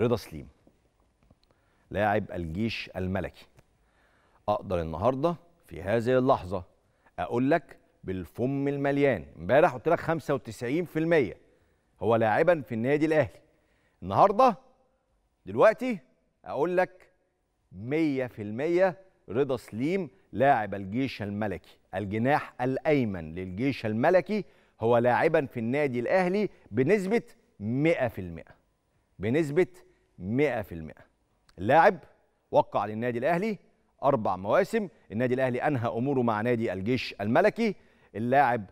رضا سليم لاعب الجيش الملكي اقدر النهارده في هذه اللحظه اقول لك بالفم المليان امبارح قلت لك 95% هو لاعبا في النادي الاهلي النهارده دلوقتي اقول لك 100% رضا سليم لاعب الجيش الملكي الجناح الايمن للجيش الملكي هو لاعبا في النادي الاهلي بنسبه 100% بنسبه 100% اللاعب وقع للنادي الاهلي اربع مواسم النادي الاهلي انهى اموره مع نادي الجيش الملكي اللاعب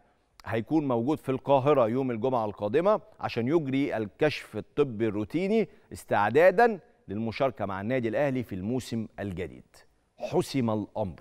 هيكون موجود في القاهره يوم الجمعه القادمه عشان يجري الكشف الطبي الروتيني استعدادا للمشاركه مع النادي الاهلي في الموسم الجديد حسم الامر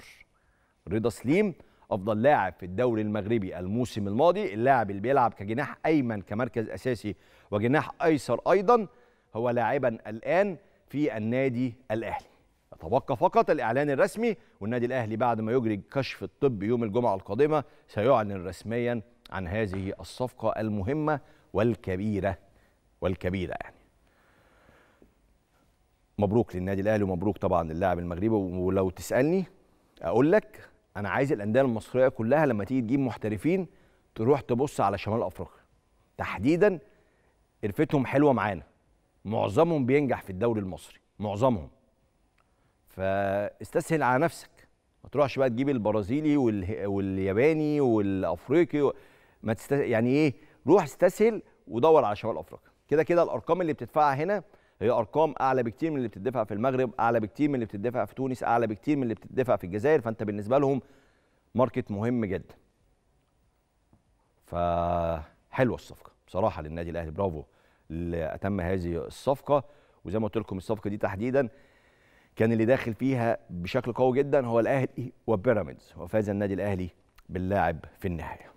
رضا سليم افضل لاعب في الدوري المغربي الموسم الماضي اللاعب اللي بيلعب كجناح ايمن كمركز اساسي وجناح ايسر ايضا هو لاعبا الآن في النادي الأهلي يتبقى فقط الإعلان الرسمي والنادي الأهلي بعد ما يجري كشف الطب يوم الجمعة القادمة سيعلن رسميا عن هذه الصفقة المهمة والكبيرة والكبيرة يعني مبروك للنادي الأهلي ومبروك طبعا للاعب المغربي ولو تسألني أقول لك أنا عايز الأندية المصرية كلها لما تيجي تجيب محترفين تروح تبص على شمال أفريقيا تحديدا قرفتهم حلوة معانا معظمهم بينجح في الدوري المصري معظمهم فاستسهل على نفسك ما تروحش بقى تجيب البرازيلي والياباني والافريقي ما تست... يعني ايه روح استسهل ودور على شمال افريقيا كده كده الارقام اللي بتدفعها هنا هي ارقام اعلى بكتير من اللي بتدفع في المغرب اعلى بكتير من اللي بتدفع في تونس اعلى بكتير من اللي بتدفع في الجزائر فانت بالنسبه لهم ماركت مهم جدا فحلوه الصفقه بصراحه للنادي الاهلي برافو اللي اتم هذه الصفقة وزي ما قلت لكم الصفقة دي تحديدا كان اللي داخل فيها بشكل قوي جدا هو الأهلي وبيراميدز وفاز النادي الأهلي باللاعب في النهايه